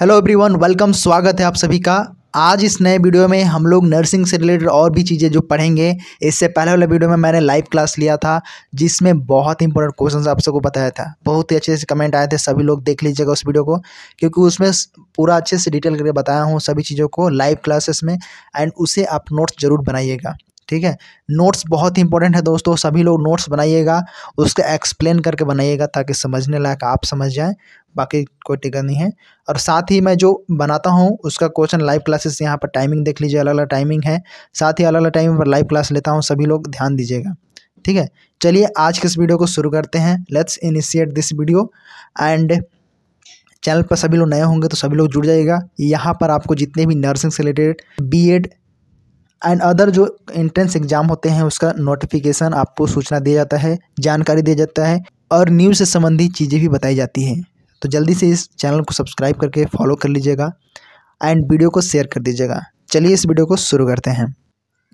hello everyone welcome स्वागत है आप सभी का आज इस नए वीडियो में हम लोग नर्सिंग से रिलेटेड और भी चीज़ें जो पढ़ेंगे इससे पहले वाले वीडियो में मैंने लाइव क्लास लिया था जिसमें बहुत ही इंपॉर्टेंट क्वेश्चन आप सबको बताया था बहुत ही अच्छे से कमेंट आए थे सभी लोग देख लीजिएगा उस वीडियो को क्योंकि उसमें पूरा अच्छे से डिटेल करके बताया हूँ सभी चीज़ों को लाइव क्लासेस में एंड उसे आप नोट्स जरूर बनाइएगा ठीक है नोट्स बहुत ही इंपॉर्टेंट है दोस्तों सभी लोग नोट्स बनाइएगा उसको एक्सप्लेन करके बनाइएगा ताकि समझने लायक आप समझ जाएं बाकी कोई टिकट नहीं है और साथ ही मैं जो बनाता हूँ उसका क्वेश्चन लाइव क्लासेस यहाँ पर टाइमिंग देख लीजिए अलग अलग टाइमिंग है साथ ही अलग अलग टाइमिंग पर लाइव क्लास लेता हूँ सभी लोग ध्यान दीजिएगा ठीक है चलिए आज के इस वीडियो को शुरू करते हैं let's initiate this video and channel पर सभी लोग नए होंगे तो सभी लोग जुड़ जाइएगा यहाँ पर आपको जितने भी नर्सिंग से related B Ed and other जो एंट्रेंस एग्जाम होते हैं उसका नोटिफिकेशन आपको सूचना दिया जाता है जानकारी दिया जाता है और न्यूज़ से संबंधित चीज़ें भी बताई जाती हैं तो जल्दी से इस चैनल को सब्सक्राइब करके फॉलो कर लीजिएगा एंड वीडियो को शेयर कर दीजिएगा चलिए इस वीडियो को शुरू करते हैं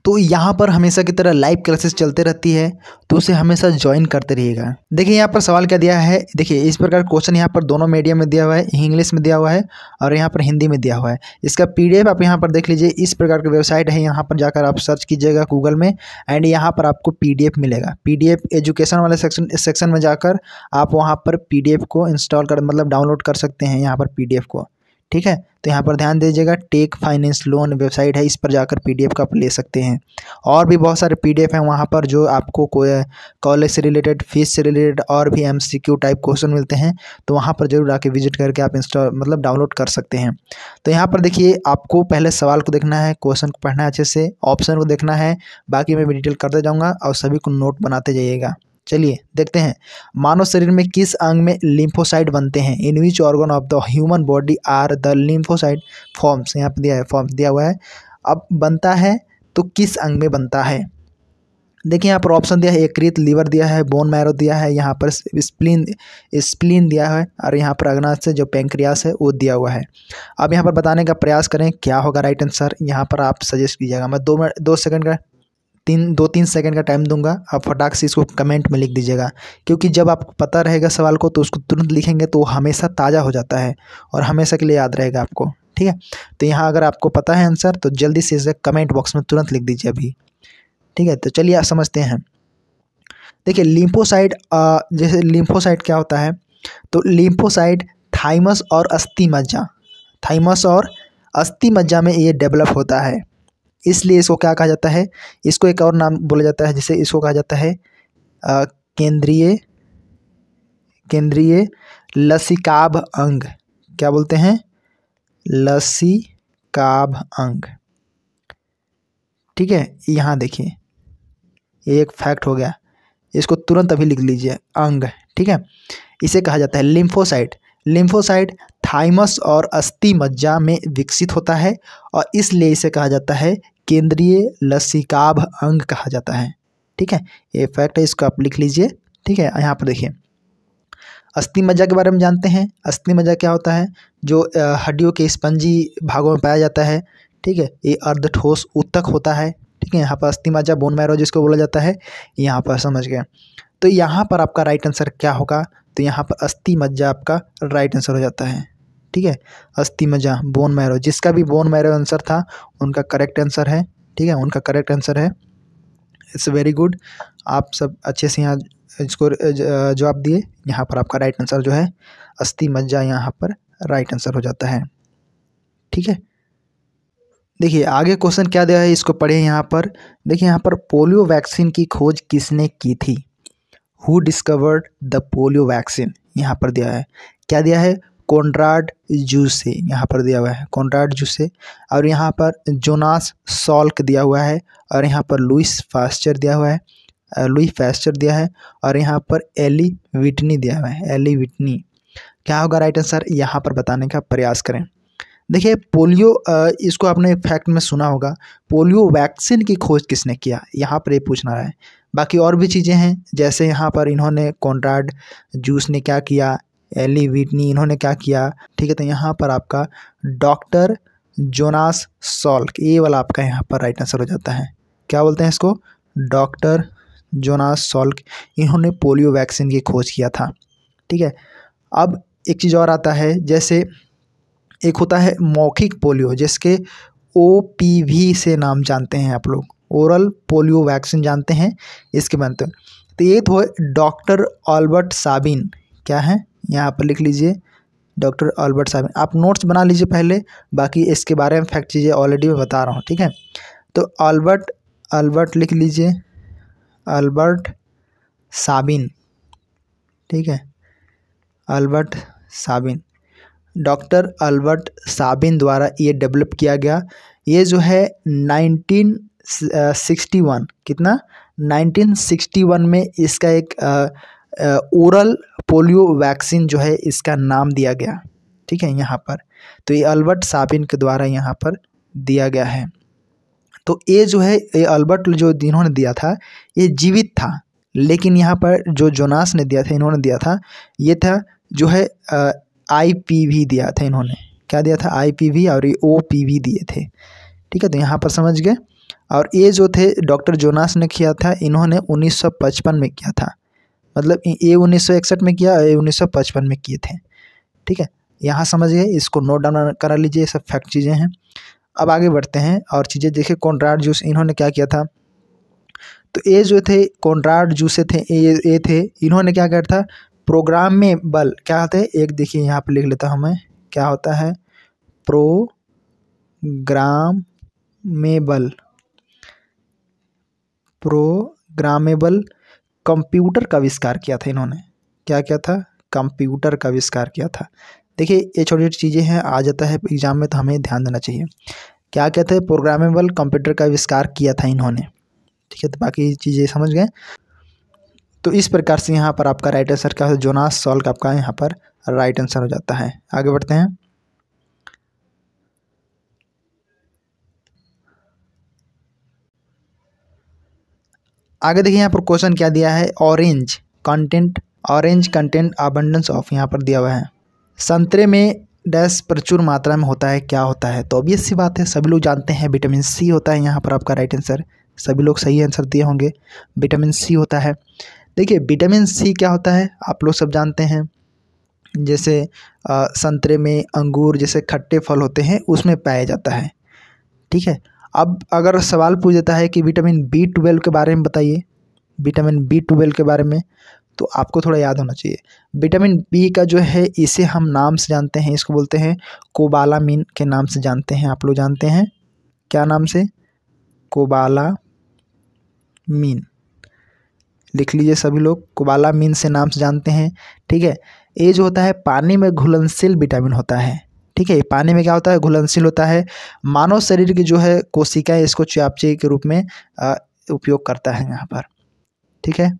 तो यहाँ पर हमेशा की तरह लाइव क्लासेस चलते रहती है तो उसे हमेशा ज्वाइन करते रहिएगा देखिए यहाँ पर सवाल क्या दिया है देखिए इस प्रकार क्वेश्चन यहाँ पर दोनों मीडियम में दिया हुआ है इंग्लिश में दिया हुआ है और यहाँ पर हिंदी में दिया हुआ है इसका पीडीएफ आप यहाँ पर देख लीजिए इस प्रकार की वेबसाइट है यहाँ पर जाकर आप सर्च कीजिएगा गूगल में एंड यहाँ पर आपको पी मिलेगा पी एजुकेशन वाले सेक्शन सेक्शन में जाकर आप वहाँ पर पी को इंस्टॉल कर मतलब डाउनलोड कर सकते हैं यहाँ पर पी को ठीक है तो यहाँ पर ध्यान दीजिएगा टेक फाइनेंस लोन वेबसाइट है इस पर जाकर पीडीएफ का आप ले सकते हैं और भी बहुत सारे पीडीएफ हैं वहाँ पर जो आपको कॉलेज से रिलेटेड फीस से रिलेटेड और भी एमसीक्यू टाइप क्वेश्चन मिलते हैं तो वहाँ पर जरूर आके विजिट करके आप इंस्टॉल मतलब डाउनलोड कर सकते हैं तो यहाँ पर देखिए आपको पहले सवाल को देखना है क्वेश्चन को पढ़ना है अच्छे से ऑप्शन को देखना है बाकी मैं डिटेल करते जाऊँगा और सभी को नोट बनाते जाइएगा चलिए देखते हैं मानव शरीर में किस अंग में लिम्फोसाइड बनते हैं in which organ of the human body are the lymphocyte forms यहाँ पर दिया है फॉर्म दिया हुआ है अब बनता है तो किस अंग में बनता है देखिए यहाँ पर ऑप्शन दिया है एकृत लीवर दिया है बोन मैरो दिया है यहाँ पर स्प्लिन स्प्लिन दिया है और यहाँ पर अग्नाश से जो पेंक्रियास है वो दिया हुआ है अब यहाँ पर बताने का प्रयास करें क्या होगा राइट आंसर यहाँ पर आप सजेस्ट कीजिएगा मैं दो मिनट दो सेकंड का तीन दो तीन सेकंड का टाइम दूंगा आप फटाक से इसको कमेंट में लिख दीजिएगा क्योंकि जब आपको पता रहेगा सवाल को तो उसको तुरंत लिखेंगे तो हमेशा ताज़ा हो जाता है और हमेशा के लिए याद रहेगा आपको ठीक है तो यहाँ अगर आपको पता है आंसर तो जल्दी से इसे कमेंट बॉक्स में तुरंत लिख दीजिए अभी ठीक है तो चलिए आप समझते हैं देखिए लिम्फोसाइड जैसे लिम्फोसाइड क्या होता है तो लिम्फोसाइड थाइमस और अस्थि मज्जा थाइमस और अस्थि मज्जा में ये डेवलप होता है इसलिए इसको क्या कहा जाता है इसको एक और नाम बोला जाता है जिसे इसको कहा जाता है केंद्रीय केंद्रीय लसिकाभ अंग क्या बोलते हैं लसिकाभ अंग ठीक है यहाँ देखिए ये एक फैक्ट हो गया इसको तुरंत अभी लिख लीजिए अंग ठीक है इसे कहा जाता है लिम्फोसाइट लिम्फोसाइट थाइमस और अस्थि मज्जा में विकसित होता है और इसलिए इसे कहा जाता है केंद्रीय लसिकाभ अंग कहा जाता है ठीक है ये फैक्ट है इसको आप लिख लीजिए ठीक है यहाँ पर देखिए अस्थि मज्जा के बारे में जानते हैं अस्थि मज्जा क्या होता है जो हड्डियों के स्पंजी भागों में पाया जाता है ठीक है ये अर्ध ठोस उत्तक होता है ठीक है यहाँ पर अस्थि मज्जा बोन मैरो जिसको बोला जाता है यहाँ पर समझ गए तो यहाँ पर आपका राइट आंसर क्या होगा तो यहाँ पर अस्थि मज्जा आपका राइट आंसर हो जाता है ठीक है अस्थि मजा बोन मैरो जिसका भी बोन मैरो आंसर था उनका करेक्ट आंसर है ठीक है उनका करेक्ट आंसर है इट्स वेरी गुड आप सब अच्छे से यहाँ इसको जवाब दिए यहाँ पर आपका राइट आंसर जो है अस्थि मज्जा यहाँ पर राइट आंसर हो जाता है ठीक है देखिए आगे क्वेश्चन क्या दिया है इसको पढ़िए यहाँ पर देखिए यहाँ पर पोलियो वैक्सीन की खोज किसने की थी who discovered the polio vaccine यहाँ पर दिया है क्या दिया है कॉन्ड्राड जूसे यहाँ पर दिया हुआ है कॉन्ड्राड जूसे और यहाँ पर जोनास सॉल्क दिया हुआ है और यहाँ पर लुइस फास्चर दिया हुआ है लुई फैस्चर दिया है और यहाँ पर एली विटनी दिया हुआ है एली विटनी क्या होगा राइट आंसर यहाँ पर बताने का प्रयास करें देखिए पोलियो इसको आपने फैक्ट में सुना होगा पोलियो वैक्सीन की खोज किसने किया यहाँ पर ये पूछना रहा है बाकी और भी चीज़ें हैं जैसे यहाँ पर इन्होंने कॉन्ड्राड जूस ने क्या किया एली विटनी इन्होंने क्या किया ठीक है तो यहाँ पर आपका डॉक्टर जोनास सॉल्क ये वाला आपका यहाँ पर राइट आंसर हो जाता है क्या बोलते हैं इसको डॉक्टर जोनास सॉल्क इन्होंने पोलियो वैक्सीन की खोज किया था ठीक है अब एक चीज़ और आता है जैसे एक होता है मौखिक पोलियो जिसके ओ पी वी से नाम जानते हैं आप लोग ओरल पोलियो वैक्सीन जानते हैं इसके बनते तो ये तो डॉक्टर ऑल्बर्ट साबिन क्या है यहाँ पर लिख लीजिए डॉक्टर अल्बर्ट साहब आप नोट्स बना लीजिए पहले बाकी इसके बारे में फैक्ट चीज़ें ऑलरेडी मैं बता रहा हूँ ठीक है तो अल्बर्ट अल्बर्ट लिख लीजिए अल्बर्ट साबिन ठीक है Albert Sabin doctor Albert Sabin द्वारा ये डेवलप किया गया ये जो है 1961 कितना 1961 में इसका एक ओरल पोलियो वैक्सीन जो है इसका नाम दिया गया ठीक है यहाँ पर तो ये अल्बर्ट साबिन के द्वारा यहाँ पर दिया गया है तो ये जो है ये अल्बर्ट जो इन्होंने दिया था ये जीवित था लेकिन यहाँ पर जो जोनास ने दिया था इन्होंने दिया था ये था जो है आईपीवी दिया था इन्होंने क्या दिया था आईपीवी और ये ओपीवी दिए थे ठीक है तो यहाँ पर समझ गए और ये जो थे डॉक्टर जोनास ने किया था इन्होंने 1955 में किया था मतलब ए उन्नीस में किया ए उन्नीस में किए थे ठीक है यहाँ समझिए इसको नोट डाउन करा लीजिए सब फैक्ट चीज़ें हैं अब आगे बढ़ते हैं और चीज़ें देखिए कॉन्ट्राड जूस इन्होंने क्या किया था तो ए जो थे कॉन्ट्राड जूसे थे ए ए थे इन्होंने क्या किया था प्रोग्राम में बल क्या होते हैं एक देखिए यहाँ पर लिख लेता हूँ मैं क्या होता है ग्राम में बल प्रोग्रामेबल कंप्यूटर का आविष्कार किया था इन्होंने क्या क्या था कंप्यूटर का आविष्कार किया था देखिए ये छोटी छोटी चीज़ें हैं आ जाता है एग्जाम में तो हमें ध्यान देना चाहिए क्या कहते हैं प्रोग्रामेबल कंप्यूटर का आविष्कार किया था इन्होंने ठीक है तो बाकी चीज़ें समझ गए तो इस प्रकार से यहाँ पर आपका राइट आंसर क्या है जोनास सॉल्व आपका यहाँ पर राइट आंसर हो जाता है आगे बढ़ते हैं आगे देखिए यहाँ पर क्वेश्चन क्या दिया है orange content orange content abundance of यहाँ पर दिया हुआ है संतरे में डैश प्रचुर मात्रा में होता है क्या होता है तो ऑब्वियस सी बात है सभी लोग जानते हैं विटामिन सी होता है यहाँ पर आपका राइट आंसर सभी लोग सही आंसर दिए होंगे विटामिन सी होता है देखिए विटामिन सी क्या होता है आप लोग सब जानते हैं जैसे आ, संतरे में अंगूर जैसे खट्टे फल होते हैं उसमें पाया जाता है ठीक है अब अगर सवाल पूछ जाता है कि विटामिन बी ट्वेल्व के बारे में बताइए विटामिन बी ट्वेल्व के बारे में तो आपको थोड़ा याद होना चाहिए विटामिन बी का जो है इसे हम नाम से जानते हैं इसको बोलते हैं मीन के नाम से जानते हैं आप लोग जानते हैं क्या नाम से कोबाला मीन लिख लीजिए सभी लोग कोबाला मीन से नाम से जानते हैं ठीक है ये जो होता है पानी में घुलनशील विटामिन होता है ठीक है पानी में क्या होता है घुलनशील होता है मानव शरीर की जो है कोशिकाएँ इसको चयापचय के रूप में उपयोग करता है यहाँ पर ठीक है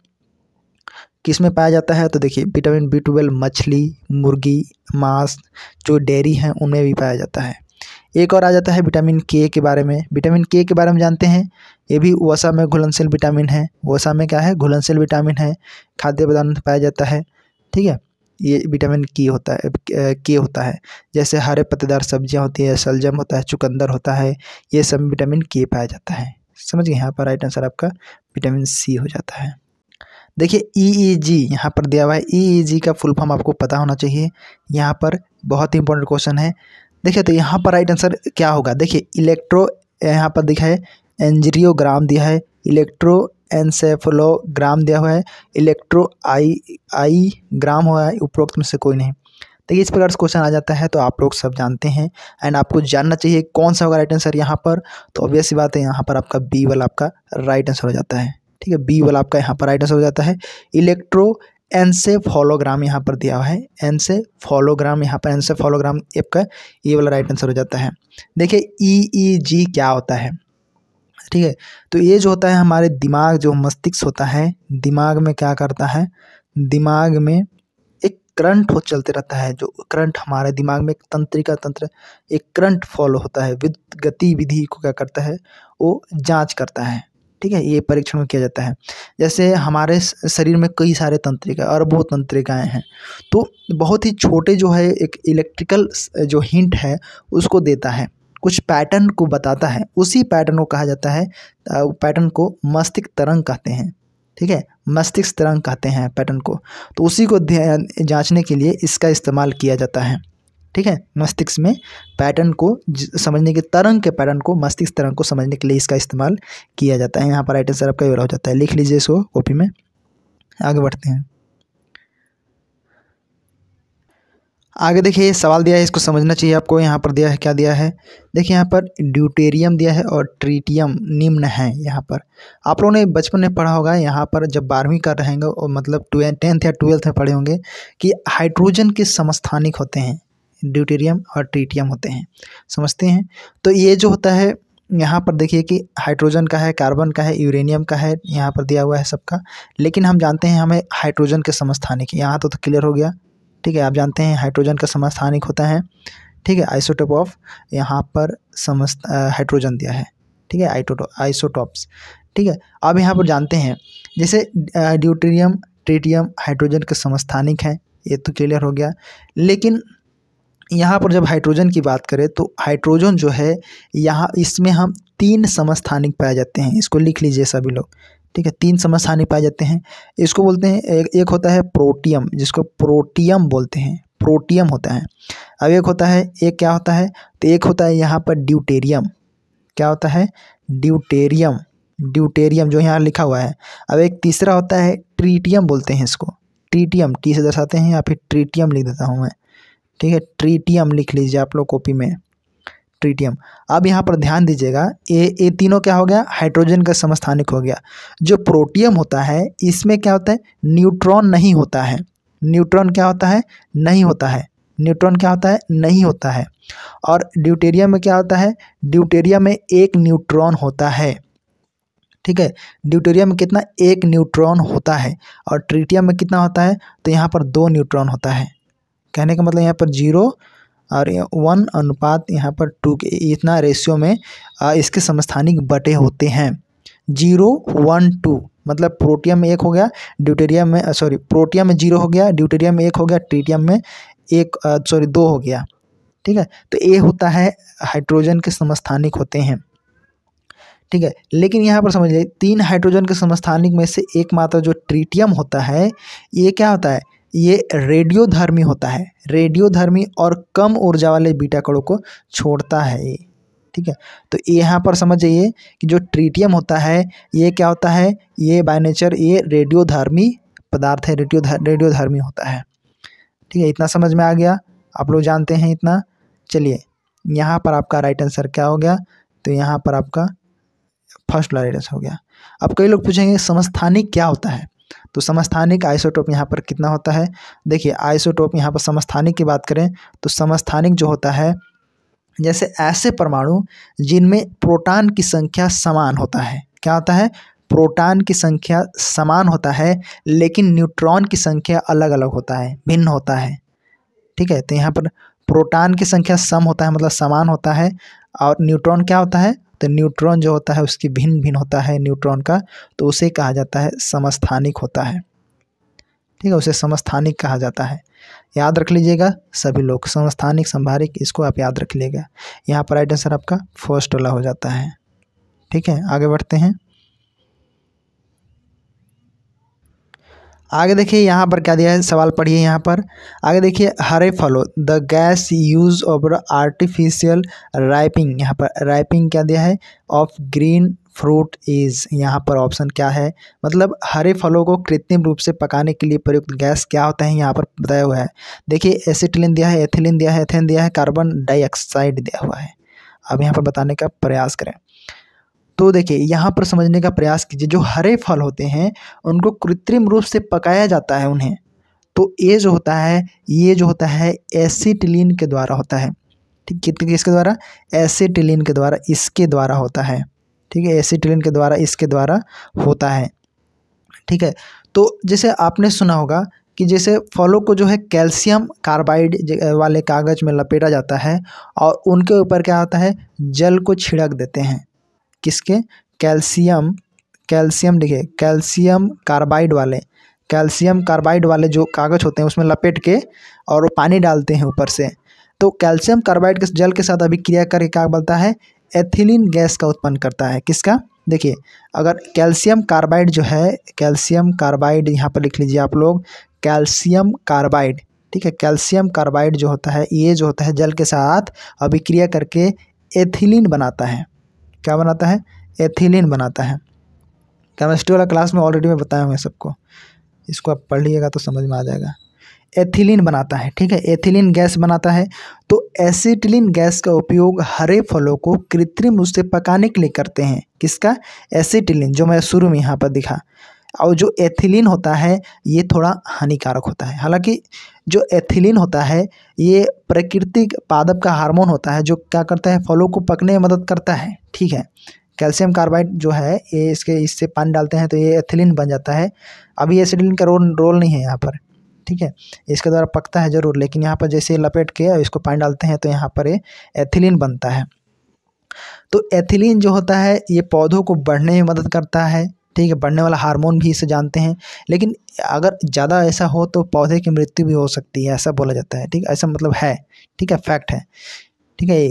किस में पाया जाता है तो देखिए विटामिन बी ट्वेल्व मछली मुर्गी मांस जो डेयरी हैं उनमें भी पाया जाता है एक और आ जाता है विटामिन के के बारे में विटामिन के के बारे में जानते हैं ये भी वसा में घुलनशील विटामिन है वसा में क्या है घुलनशील विटामिन है खाद्य पदार्थ पाया जाता है ठीक है ये विटामिन की होता है के होता है जैसे हरे पत्तेदार सब्जियां होती है सलजम होता है चुकंदर होता है ये सब विटामिन के पाया जाता है समझ गए यहाँ पर राइट आंसर आपका विटामिन सी हो जाता है देखिए ई ई जी यहाँ पर दिया हुआ है ई ई जी का फुल फॉर्म आपको पता होना चाहिए यहाँ पर बहुत ही इंपॉर्टेंट क्वेश्चन है देखिए तो यहाँ पर राइट आंसर क्या होगा देखिए इलेक्ट्रो यहाँ पर दिखा है एंजरियोग्राम दिया है इलेक्ट्रो एनसेफलोग्राम दिया हुआ है इलेक्ट्रो आई आई ग्राम हुआ है उपरोक्त में से कोई नहीं तो इस प्रकार से क्वेश्चन आ जाता है तो आप लोग सब जानते हैं एंड आपको जानना चाहिए कौन सा होगा राइट आंसर यहाँ पर तो ऑब्वियस बात है यहाँ पर आपका बी वाला आपका राइट आंसर हो जाता है ठीक है बी वाला आपका यहाँ पर राइट आंसर हो जाता है इलेक्ट्रो फॉलोग्राम यहाँ पर दिया हुआ है फॉलोग्राम यहाँ पर एनसेफोलोग्राम आपका ये वाला राइट आंसर हो जाता है देखिए ई ई जी क्या होता है ठीक है तो ये जो होता है हमारे दिमाग जो मस्तिष्क होता है दिमाग में क्या करता है दिमाग में एक करंट हो चलते रहता है जो करंट हमारे दिमाग में एक तंत्रिका तंत्र एक करंट फॉलो होता है विद्युत गतिविधि को क्या करता है वो जांच करता है ठीक है ये परीक्षण में किया जाता है जैसे हमारे शरीर में कई सारे तंत्रिका और बहुत तंत्रिकाएँ हैं तो बहुत ही छोटे जो है एक इलेक्ट्रिकल जो हिंट है उसको देता है कुछ पैटर्न को बताता है उसी पैटर्न को कहा जाता है पैटर्न को मस्तिष्क तरंग कहते हैं ठीक है मस्तिष्क तरंग कहते हैं पैटर्न को तो उसी को जांचने के लिए इसका इस्तेमाल किया जाता है ठीक है मस्तिष्क में पैटर्न को समझने के तरंग के पैटर्न को मस्तिष्क तरंग को समझने के लिए इसका इस्तेमाल किया जाता है यहाँ पर राइट आंसर आपका ये हो जाता है लिख लीजिए इसको कॉपी में आगे बढ़ते हैं आगे देखिए ये सवाल दिया है इसको समझना चाहिए आपको यहाँ पर दिया है क्या दिया है देखिए यहाँ पर ड्यूटेरियम दिया है और ट्रीटियम निम्न है यहाँ पर आप लोगों ने बचपन में पढ़ा होगा यहाँ पर जब बारहवीं कर रहेंगे और मतलब टेंथ या ट्वेल्थ में पढ़े होंगे कि हाइड्रोजन के समस्थानिक होते हैं ड्यूटेरियम और ट्रीटियम होते हैं समझते हैं तो ये जो होता है यहाँ पर देखिए कि हाइड्रोजन का है कार्बन का है यूरेनियम का है यहाँ पर दिया हुआ है सबका लेकिन हम जानते हैं हमें हाइड्रोजन के समस्थानिक यहाँ तो, तो क्लियर हो गया ठीक है आप जानते हैं हाइड्रोजन का समस्थानिक होता है ठीक है आइसोटोप ऑफ यहाँ पर समस्त हाइड्रोजन दिया है ठीक है आइटोटो आइसोटॉप्स ठीक है अब यहाँ पर जानते हैं जैसे ड्यूटेरियम ट्रेटियम हाइड्रोजन के समस्थानिक हैं ये तो क्लियर हो गया लेकिन यहाँ पर जब हाइड्रोजन की बात करें तो हाइड्रोजन जो है यहाँ इसमें हम तीन समस्थानिक पाए जाते हैं इसको लिख लीजिए सभी लोग ठीक है तीन समस्थानी पाए जाते हैं इसको बोलते हैं एक, एक होता है प्रोटियम जिसको प्रोटियम बोलते हैं प्रोटियम होता है अब एक होता है एक क्या होता है तो एक होता है यहाँ पर ड्यूटेरियम क्या होता है ड्यूटेरियम ड्यूटेरियम जो यहाँ लिखा हुआ है अब एक तीसरा होता है ट्रीटियम बोलते हैं इसको ट्रीटियम टी से दर्शाते हैं या फिर ट्रीटियम लिख देता हूँ मैं ठीक है ट्रीटियम लिख लीजिए आप लोग कॉपी में ट्रीटियम अब यहाँ पर ध्यान दीजिएगा ये ये तीनों क्या हो गया हाइड्रोजन का समस्थानिक हो गया जो प्रोटियम होता है इसमें क्या होता है न्यूट्रॉन नहीं होता है न्यूट्रॉन क्या होता है नहीं होता है न्यूट्रॉन क्या होता है नहीं होता है और ड्यूटेरिया में क्या होता है ड्यूटेरिया में एक न्यूट्रॉन होता है ठीक है ड्यूटेरिया में कितना एक न्यूट्रॉन होता है और ट्रीटियम में कितना होता है तो यहाँ पर दो न्यूट्रॉन होता है कहने का मतलब यहाँ पर जीरो और वन अनुपात यहाँ पर टू के इतना रेशियो में इसके समस्थानिक बटे होते हैं जीरो वन टू मतलब प्रोटियम में एक हो गया ड्यूटेरियम में सॉरी प्रोटियम में जीरो हो गया ड्यूटेरियम में एक हो गया ट्रीटियम में एक सॉरी दो हो गया ठीक है तो ए होता है हाइड्रोजन के समस्थानिक होते हैं ठीक है लेकिन यहाँ पर समझ लीजिए तीन हाइड्रोजन के समस्थानिक में से एकमात्र जो ट्रीटियम होता है ये क्या होता है ये रेडियोधर्मी होता है रेडियोधर्मी और कम ऊर्जा वाले बीटा कणों को छोड़ता है ये ठीक है तो यहाँ पर समझ जाइए कि जो ट्रीटियम होता है ये क्या होता है ये बाय नेचर ये रेडियोधर्मी पदार्थ है रेडियो रेडियोधर्मी होता है ठीक है इतना समझ में आ गया आप लोग जानते हैं इतना चलिए यहाँ पर आपका राइट आंसर क्या हो गया तो यहाँ पर आपका फर्स्ट राइट आंसर हो गया अब कई लोग पूछेंगे समस्थानिक क्या होता है तो समस्थानिक आइसोटोप यहाँ पर कितना होता है देखिए आइसोटोप यहाँ पर समस्थानिक की बात करें तो समस्थानिक जो होता है जैसे ऐसे परमाणु जिनमें प्रोटॉन की संख्या समान होता है क्या होता है प्रोटॉन की संख्या समान होता है लेकिन न्यूट्रॉन की संख्या अलग अलग होता है भिन्न होता है ठीक है तो यहाँ पर प्रोटॉन की संख्या सम होता है मतलब समान होता है और न्यूट्रॉन क्या होता है तो न्यूट्रॉन जो होता है उसकी भिन्न भिन्न होता है न्यूट्रॉन का तो उसे कहा जाता है समस्थानिक होता है ठीक है उसे समस्थानिक कहा जाता है याद रख लीजिएगा सभी लोग समस्थानिक संभारिक इसको आप याद रख लीजिएगा यहाँ पर राइट आंसर आपका फर्स्ट वाला हो जाता है ठीक है आगे बढ़ते हैं आगे देखिए यहाँ पर क्या दिया है सवाल पढ़िए यहाँ पर आगे देखिए हरे फलो the gas use of artificial ripening यहाँ पर राइपिंग क्या दिया है ऑफ ग्रीन फ्रूट इज यहाँ पर ऑप्शन क्या है मतलब हरे फलों को कृत्रिम रूप से पकाने के लिए प्रयुक्त गैस क्या होता है यहाँ पर बताया हुआ है देखिए एसिटिलिन दिया है एथिलिन दिया है एथेन दिया है कार्बन डाइऑक्साइड दिया हुआ है अब यहाँ पर बताने का प्रयास करें तो देखिए यहाँ पर समझने का प्रयास कीजिए जो हरे फल होते हैं उनको कृत्रिम रूप से पकाया जाता है उन्हें तो ये जो होता है ये जो होता है एसिटिलीन के द्वारा होता है ठीक कितने किसके द्वारा एसिटिलीन के द्वारा इसके द्वारा होता है ठीक है एसिटिलीन के द्वारा इसके द्वारा होता है ठीक है तो जैसे आपने सुना होगा कि जैसे फलों को जो है कैल्शियम कार्बाइड वाले कागज़ में लपेटा जाता है और उनके ऊपर क्या होता है जल को छिड़क देते हैं किसके कैल्शियम कैल्शियम देखिए कैल्शियम कार्बाइड वाले कैल्शियम कार्बाइड वाले जो कागज़ होते हैं उसमें लपेट के और वो पानी डालते हैं ऊपर से तो कैल्शियम कार्बाइड के जल के साथ अभिक्रिया करके क्या बनता है एथिलीन गैस का उत्पन्न करता है किसका देखिए अगर कैल्शियम कार्बाइड जो है कैल्शियम कार्बाइड यहाँ पर लिख लीजिए आप लोग कैल्शियम कार्बाइड ठीक है कैल्शियम कार्बाइड जो होता है ये जो होता है जल के साथ अभिक्रिया करके एथिलीन बनाता है क्या बनाता है एथिलीन बनाता है केमिस्ट्री वाला क्लास में ऑलरेडी मैं बताया हूँ सबको इसको आप पढ़ लीजिएगा तो समझ में आ जाएगा एथिलीन बनाता है ठीक है एथिलीन गैस बनाता है तो एसिटिलीन गैस का उपयोग हरे फलों को कृत्रिम से पकाने के लिए करते हैं किसका एसिटिलीन जो मैं शुरू में यहाँ पर दिखा और जो एथिलीन होता है ये थोड़ा हानिकारक होता है हालांकि जो एथिलीन होता है ये प्राकृतिक पादप का हार्मोन होता है जो क्या करता है फलों को पकने में मदद करता है ठीक है कैल्शियम कार्बाइड जो है ये इसके इससे पानी डालते हैं तो ये एथिलीन बन जाता है अभी एसिडिलीन का रोल रोल नहीं है यहाँ पर ठीक है इसके द्वारा पकता है ज़रूर लेकिन यहाँ पर जैसे लपेट के इसको पानी डालते हैं तो यहाँ पर ये एथिलीन बनता है तो एथिलीन जो होता है ये पौधों को बढ़ने में मदद करता है ठीक है बढ़ने वाला हार्मोन भी इसे जानते हैं लेकिन अगर ज़्यादा ऐसा हो तो पौधे की मृत्यु भी हो सकती है ऐसा बोला जाता है ठीक ऐसा मतलब है ठीक है फैक्ट है ठीक है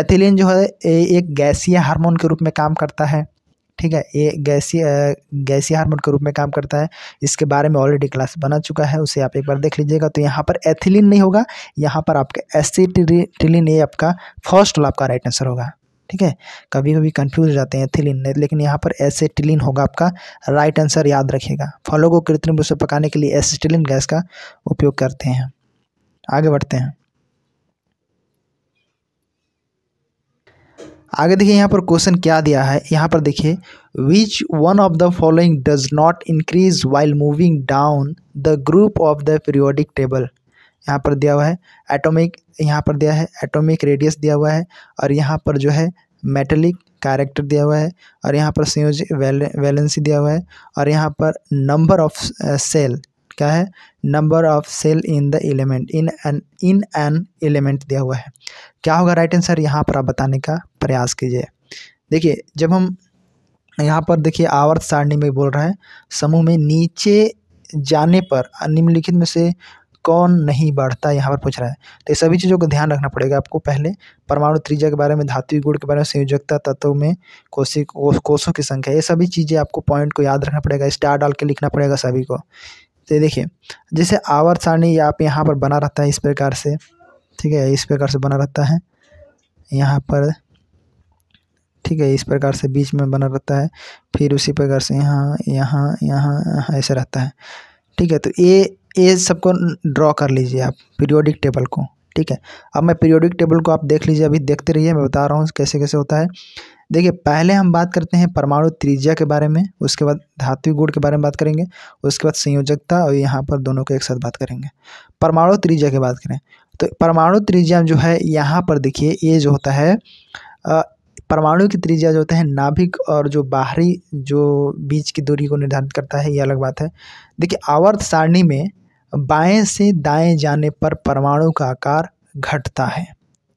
एथिलीन जो है एक गैसीय हार्मोन के रूप में काम करता है ठीक है ये गैसीय गैसीय हार्मोन के रूप में काम करता है इसके बारे में ऑलरेडी क्लास बना चुका है उसे आप एक बार देख लीजिएगा तो यहाँ पर एथिलीन नहीं होगा यहाँ पर आपके एसिटिलीन ये आपका फर्स्ट वाला आपका राइट आंसर होगा ठीक है कभी कभी कंफ्यूज हो जाते हैं एथिलीन लेकिन यहाँ पर एसिटिलीन होगा आपका राइट आंसर याद रखिएगा फलों को कृत्रिम रूप से पकाने के लिए एसिटिलीन गैस का उपयोग करते हैं आगे बढ़ते हैं आगे देखिए यहाँ पर क्वेश्चन क्या दिया है यहाँ पर देखिए which one of the following does not increase while moving down the group of the periodic table यहाँ पर दिया हुआ है एटॉमिक यहाँ पर दिया है एटॉमिक रेडियस दिया हुआ है और यहाँ पर जो है मेटलिक कैरेक्टर दिया हुआ है और यहाँ पर संयोज वैलेंसी दिया हुआ है और यहाँ पर नंबर ऑफ सेल क्या है number of cell in the element in N in N element दिया हुआ है क्या होगा राइट आंसर यहाँ पर आप बताने का प्रयास कीजिए देखिए जब हम यहाँ पर देखिए आवर्त सारणी में बोल रहा है समूह में नीचे जाने पर निम्नलिखित में से कौन नहीं बढ़ता यहाँ पर पूछ रहा है तो ये सभी चीज़ों का ध्यान रखना पड़ेगा आपको पहले परमाणु त्रिज्या के बारे में धातु गुण के बारे में संयोजकता तत्वों में कोशी कोषों की संख्या ये सभी चीज़ें आपको पॉइंट को याद रखना पड़ेगा स्टार डाल के लिखना पड़ेगा सभी को तो ये देखिए जैसे आवर सारणी आप यहाँ पर बना रहता है इस प्रकार से ठीक है इस प्रकार से बना रहता है यहाँ पर ठीक है इस प्रकार से बीच में बना रहता है फिर उसी प्रकार से यहाँ यहाँ यहाँ ऐसे रहता है ठीक है तो ये ये सबको ड्रॉ कर लीजिए आप पीरियोडिक टेबल को ठीक है अब मैं पीरियोडिक टेबल को आप देख लीजिए अभी देखते रहिए मैं बता रहा हूँ कैसे कैसे होता है देखिए पहले हम बात करते हैं परमाणु त्रिज्या के बारे में उसके बाद धातु गुण के बारे में बात करेंगे उसके बाद संयोजकता और यहाँ पर दोनों को एक साथ बात करेंगे परमाणु त्रिज्या की बात करें तो परमाणु त्रिज्या जो है यहाँ पर देखिए ये जो होता है परमाणु की त्रिज्या जो होता है नाभिक और जो बाहरी जो बीच की दूरी को निर्धारित करता है ये अलग बात है देखिए आवर्त सारणी में बाएं से दाएं जाने पर परमाणु का आकार घटता है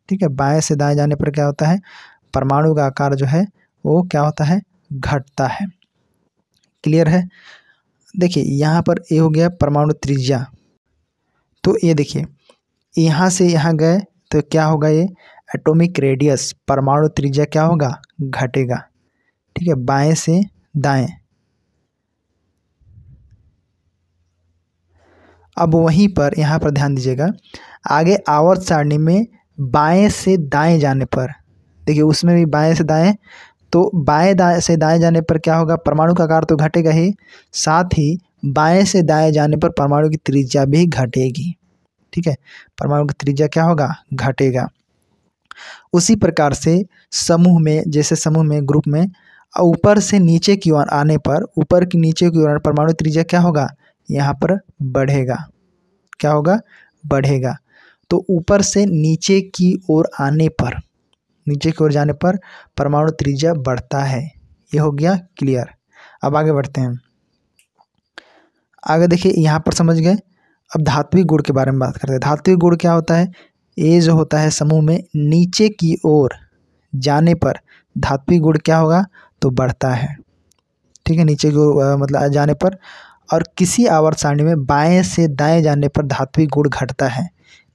ठीक है बाएं से दाएं जाने पर क्या होता है परमाणु का आकार जो है वो क्या होता है घटता है क्लियर है देखिए यहाँ पर ये हो गया परमाणु त्रिज्या तो ये देखिए यहाँ से यहाँ गए तो क्या होगा ये एटॉमिक रेडियस परमाणु त्रिज्या क्या होगा घटेगा ठीक है बाएं से दाएं अब वहीं पर यहाँ पर ध्यान दीजिएगा आगे आवर्त सारणी में बाएं से दाएं जाने पर देखिए उसमें भी बाएं से दाएं तो बाएं दाएं से दाएं जाने पर क्या होगा परमाणु का आकार तो घटेगा ही साथ ही बाएं से दाएं जाने पर परमाणु की त्रिज्या भी घटेगी ठीक है परमाणु की त्रिज्या क्या होगा घटेगा उसी प्रकार से समूह में जैसे समूह में ग्रुप में ऊपर से नीचे की ओर आने पर ऊपर की नीचे की ओर परमाणु त्रिज्या क्या होगा यहाँ पर बढ़ेगा क्या होगा बढ़ेगा तो ऊपर से नीचे की ओर आने पर नीचे की ओर जाने पर परमाणु त्रिज्या बढ़ता है ये हो गया क्लियर अब आगे बढ़ते हैं आगे देखिए यहाँ पर समझ गए अब धात्विक गुण के बारे में बात करते हैं धात्विक गुण क्या होता है ये जो होता है समूह में नीचे की ओर जाने पर धात्विक गुण क्या होगा तो बढ़ता है ठीक है नीचे की ओर मतलब जाने पर और किसी आवर्त सारणी में बाएँ से दाएँ जाने पर धात्विक गुण घटता है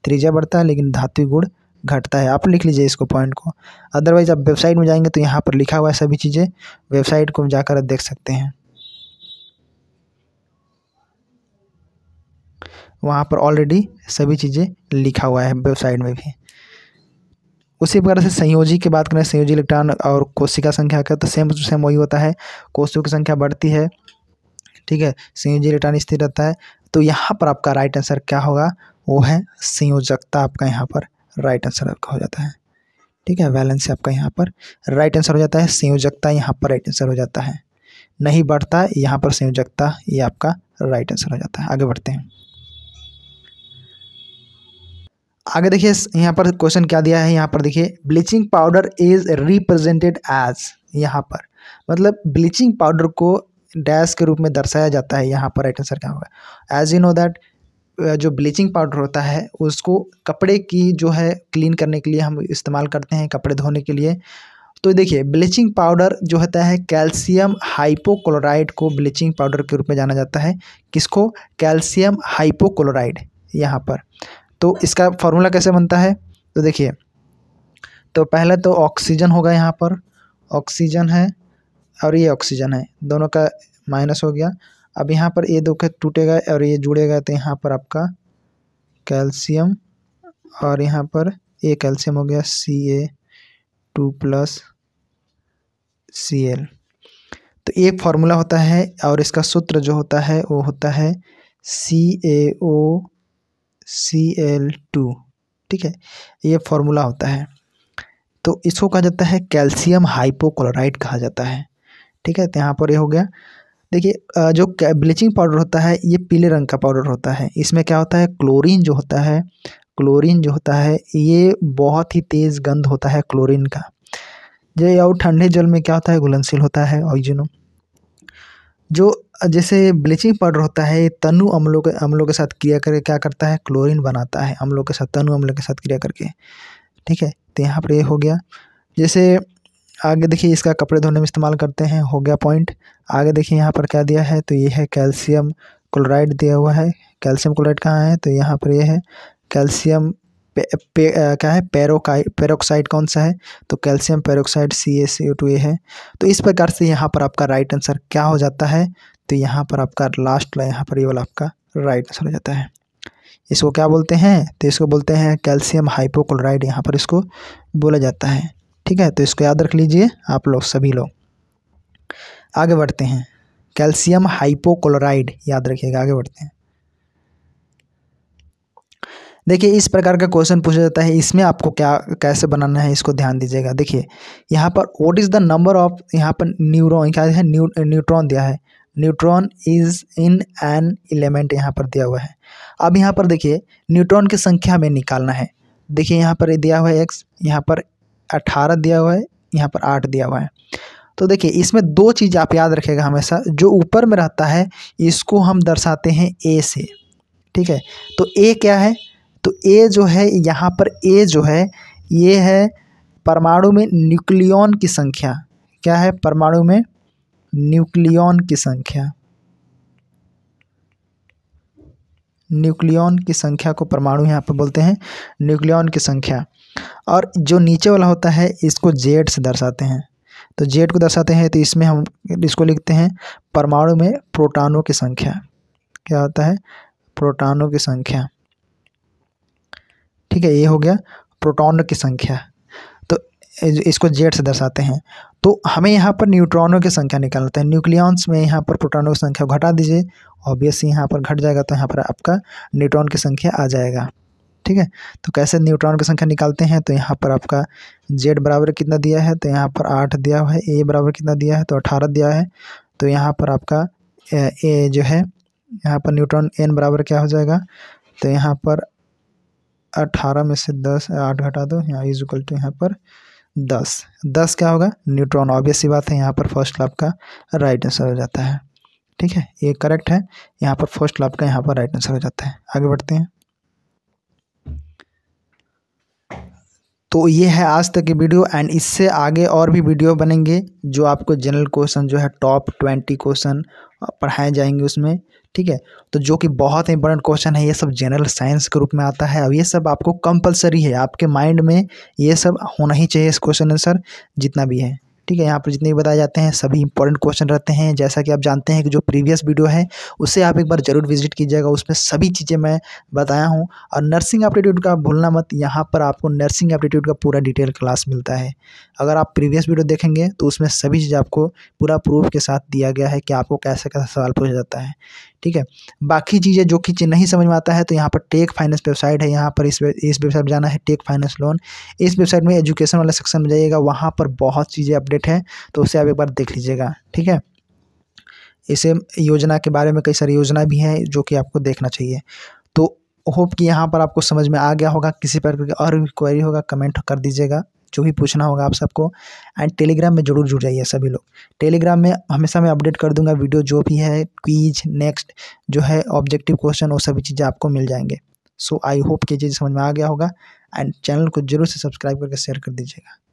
त्रिज्या बढ़ता है लेकिन धात्विक गुण घटता है आप लिख लीजिए इसको पॉइंट को अदरवाइज आप वेबसाइट में जाएंगे तो यहाँ पर लिखा हुआ है सभी चीज़ें वेबसाइट को जाकर देख सकते हैं वहाँ पर ऑलरेडी सभी चीज़ें लिखा हुआ है वेबसाइट में भी उसी प्रकार से संयोजी की बात करें संयोजी इलेक्ट्रॉन और कोशिका संख्या का तो सेम टू सेम वही होता है कोशिकों की संख्या बढ़ती है ठीक है संयोजी रिटर्न स्थिर रहता है तो यहाँ पर आपका राइट आंसर क्या होगा वो है संयोजकता आपका यहाँ पर राइट आंसर आपका हो जाता है ठीक है बैलेंस आपका यहाँ पर राइट आंसर हो जाता है संयोजकता यहाँ पर राइट आंसर हो जाता है नहीं बढ़ता है यहाँ पर संयोजकता ये आपका राइट आंसर हो जाता है आगे बढ़ते हैं आगे देखिए यहाँ पर क्वेश्चन क्या दिया है यहाँ पर देखिए bleaching powder is represented as यहाँ पर मतलब ब्लीचिंग पाउडर को डैश के रूप में दर्शाया जाता है यहाँ पर राइट आंसर क्या होगा एज यू नो दैट जो ब्लीचिंग पाउडर होता है उसको कपड़े की जो है क्लीन करने के लिए हम इस्तेमाल करते हैं कपड़े धोने के लिए तो देखिए ब्लीचिंग पाउडर जो होता है कैल्शियम हाइपोक्लोराइड को ब्लीचिंग पाउडर के रूप में जाना जाता है किसको कैल्शियम हाइपोक्लोराइड यहाँ पर तो इसका फॉर्मूला कैसे बनता है तो देखिए तो पहले तो ऑक्सीजन होगा यहाँ पर ऑक्सीजन है और ये ऑक्सीजन है दोनों का माइनस हो गया अब यहाँ पर ये दो का टूटेगा और ये जुड़ेगा तो यहाँ पर आपका कैल्शियम और यहाँ पर ये कैल्शियम हो गया C A two plus C L तो ये फॉर्मूला होता है और इसका सूत्र जो होता है वो होता है सी ए ओ सी एल टू ठीक है ये फॉर्मूला होता है तो इसको कहा जाता है कैल्शियम हाइपोक्लोराइड कहा जाता है ठीक है तो यहाँ पर ये यह हो गया देखिए जो ब्लीचिंग पाउडर होता है ये पीले रंग का पाउडर होता है इसमें क्या होता है क्लोरीन जो होता है क्लोरीन जो होता है ये बहुत ही तेज़ गंध होता है क्लोरीन का जो और ठंडे जल में क्या होता है घुलनशील होता है ऑक्जिनो जो जैसे ब्लीचिंग पाउडर होता है तनु अम्लों के अम्लों के साथ क्रिया करके क्या करता है क्लोरीन बनाता है अम्लों के साथ तनु अम्लों के साथ क्रिया करके ठीक है तो यहाँ पर ये यह हो गया जैसे आगे देखिए इसका कपड़े धोने में इस्तेमाल करते हैं हो गया पॉइंट आगे देखिए यहाँ पर क्या दिया है तो ये है कैल्शियम क्लोराइड दिया हुआ है कैल्शियम क्लोराइड कहाँ है तो यहाँ पर ये यह है कैल्शियम पे, क्या है पेरोकाइड पेरोक्साइड कौन सा है तो calcium peroxide C A C two A है तो इस प्रकार से यहाँ पर आपका राइट आंसर क्या हो जाता है तो यहाँ पर आपका लास्ट वाला यहाँ पर ये वाला आपका राइट आंसर हो जाता है इसको क्या बोलते हैं तो इसको बोलते हैं कैल्शियम हाइपोक्लोराइड यहाँ पर इसको बोला जाता है ठीक है तो इसको याद रख लीजिए आप लोग सभी लोग आगे बढ़ते हैं कैल्शियम हाइपोक्लोराइड याद रखिएगा आगे बढ़ते हैं देखिए इस प्रकार का क्वेश्चन पूछा जाता है इसमें आपको क्या कैसे बनाना है इसको ध्यान दीजिएगा देखिए यहाँ पर what is the number of यहाँ पर न्यूरॉन क्या है न्यू न्यूट्रॉन दिया है neutron is in N element यहाँ पर दिया हुआ है अब यहाँ पर देखिए न्यूट्रॉन की संख्या में निकालना है देखिए यहाँ पर दिया हुआ है एक्स यहाँ पर अट्ठारह दिया हुआ है यहाँ पर आठ दिया हुआ है तो देखिए इसमें दो चीज़ आप याद रखेगा हमेशा जो ऊपर में रहता है इसको हम दर्शाते हैं ए से ठीक है तो ए क्या है तो ए जो है यहाँ पर ए जो है ये है परमाणु में न्यूक्लियॉन की संख्या क्या है परमाणु में न्यूक्लियॉन की संख्या न्यूक्लियॉन की संख्या को परमाणु यहाँ पर बोलते हैं न्यूक्लियन की संख्या और जो नीचे वाला होता है इसको जेड से दर्शाते हैं तो जेड को दर्शाते हैं तो इसमें हम इसको लिखते हैं परमाणु में प्रोटानों की संख्या क्या होता है प्रोटानों की संख्या ठीक है ये हो गया प्रोटॉन की संख्या तो इसको जेड से दर्शाते हैं तो हमें यहाँ पर न्यूट्रॉनों की संख्या निकालते हैं न्यूक्लियॉन्स में यहाँ पर प्रोटॉनों की संख्या घटा दीजिए ऑब्वियसली यहाँ पर घट जाएगा तो यहाँ पर आपका न्यूट्रॉन की संख्या आ जाएगा ठीक है तो कैसे न्यूट्रॉन की संख्या निकालते हैं तो यहाँ पर आपका जेड बराबर कितना दिया है तो यहाँ पर आठ दिया हुआ है ए बराबर कितना दिया है तो अठारह दिया है तो यहाँ पर आपका ए जो है यहाँ पर न्यूट्रॉन एन बराबर क्या हो जाएगा तो यहाँ पर अट्ठारह में से दस आठ घटा दो यहाँ इज इक्वल टू यहाँ पर दस दस क्या होगा न्यूट्रॉन ऑब्वियस ही बात है यहाँ पर फर्स्ट लाभ का राइट आंसर हो जाता है ठीक है ये करेक्ट है यहाँ पर फर्स्ट लाभ का यहाँ पर राइट आंसर हो जाता है आगे बढ़ते हैं तो ये है आज तक की वीडियो एंड इससे आगे और भी वीडियो बनेंगे जो आपको जनरल क्वेश्चन जो है टॉप ट्वेंटी क्वेश्चन पढ़ाए जाएंगे उसमें ठीक है तो जो कि बहुत इंपॉर्टेंट क्वेश्चन है ये सब जनरल साइंस के रूप में आता है अब ये सब आपको कंपलसरी है आपके माइंड में ये सब होना ही चाहिए इस क्वेश्चन आंसर जितना भी है ठीक है यहाँ पर जितने भी बताए जाते हैं सभी इंपॉर्टेंट क्वेश्चन रहते हैं जैसा कि आप जानते हैं कि जो प्रीवियस वीडियो है उसे आप एक बार जरूर विजिट कीजिएगा उसमें सभी चीज़ें मैं बताया हूँ और नर्सिंग एप्टीट्यूड का भूलना मत यहाँ पर आपको नर्सिंग एप्टीट्यूड का पूरा डिटेल क्लास मिलता है अगर आप प्रीवियस वीडियो देखेंगे तो उसमें सभी चीज़ आपको पूरा प्रूफ के साथ दिया गया है कि आपको कैसे कैसा सवाल पूछा जाता है ठीक है बाकी चीज़ें जो कि नहीं समझ में आता है तो यहाँ पर टेक फाइनेंस वेबसाइट है यहाँ पर इस इस वेबसाइट पर जाना है टेक फाइनेंस लोन इस वेबसाइट में एजुकेशन वाला सेक्शन में जाइएगा वहाँ पर बहुत चीज़ें अपडेट हैं तो उसे आप एक बार देख लीजिएगा ठीक है इसे योजना के बारे में कई सारी योजना भी हैं जो कि आपको देखना चाहिए तो होप कि यहाँ पर आपको समझ में आ गया होगा किसी पर और क्वेरी होगा कमेंट कर दीजिएगा जो भी पूछना होगा आप सबको एंड टेलीग्राम में जरूर जुड़ जाइए सभी लोग टेलीग्राम में हमेशा मैं अपडेट कर दूंगा वीडियो जो भी है क्वीज नेक्स्ट जो है ऑब्जेक्टिव क्वेश्चन वो सभी चीज़ें आपको मिल जाएंगे सो आई होप कि चीज़ समझ में आ गया होगा एंड चैनल को जरूर से सब्सक्राइब करके शेयर कर दीजिएगा